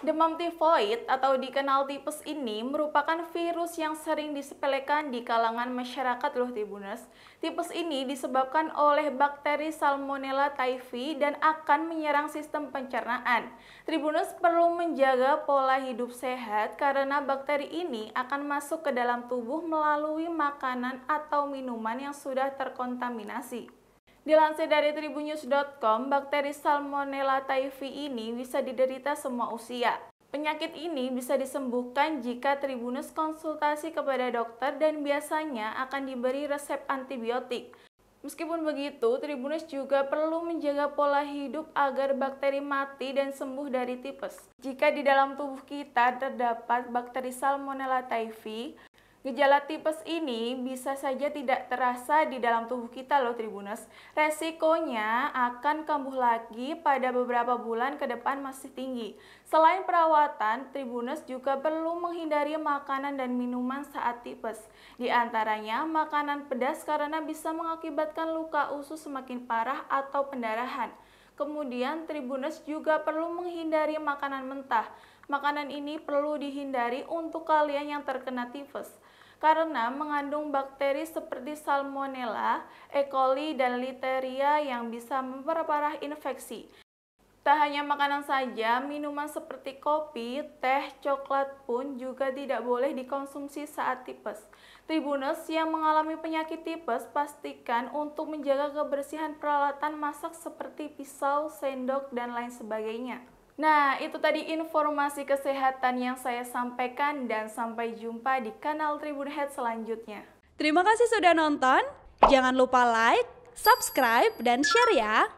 Demam tifoid atau dikenal tipes ini merupakan virus yang sering disepelekan di kalangan masyarakat loh Tribuners. Tipes ini disebabkan oleh bakteri Salmonella typhi dan akan menyerang sistem pencernaan. Tribunus perlu menjaga pola hidup sehat karena bakteri ini akan masuk ke dalam tubuh melalui makanan atau minuman yang sudah terkontaminasi. Dilansir dari tribunews.com, bakteri Salmonella typhi ini bisa diderita semua usia. Penyakit ini bisa disembuhkan jika Tribunus konsultasi kepada dokter dan biasanya akan diberi resep antibiotik. Meskipun begitu, Tribunus juga perlu menjaga pola hidup agar bakteri mati dan sembuh dari tipes. Jika di dalam tubuh kita terdapat bakteri Salmonella typhi, Gejala tipes ini bisa saja tidak terasa di dalam tubuh kita loh Tribunus. Resikonya akan kambuh lagi pada beberapa bulan ke depan masih tinggi. Selain perawatan, Tribunus juga perlu menghindari makanan dan minuman saat tipes. Di antaranya makanan pedas karena bisa mengakibatkan luka usus semakin parah atau pendarahan. Kemudian Tribunus juga perlu menghindari makanan mentah. Makanan ini perlu dihindari untuk kalian yang terkena tipes karena mengandung bakteri seperti Salmonella, E. coli, dan Listeria yang bisa memperparah infeksi. Tak hanya makanan saja, minuman seperti kopi, teh, coklat pun juga tidak boleh dikonsumsi saat tipes. Tribunus yang mengalami penyakit tipes pastikan untuk menjaga kebersihan peralatan masak seperti pisau, sendok, dan lain sebagainya. Nah, itu tadi informasi kesehatan yang saya sampaikan dan sampai jumpa di kanal Tribun Head selanjutnya. Terima kasih sudah nonton. Jangan lupa like, subscribe, dan share ya.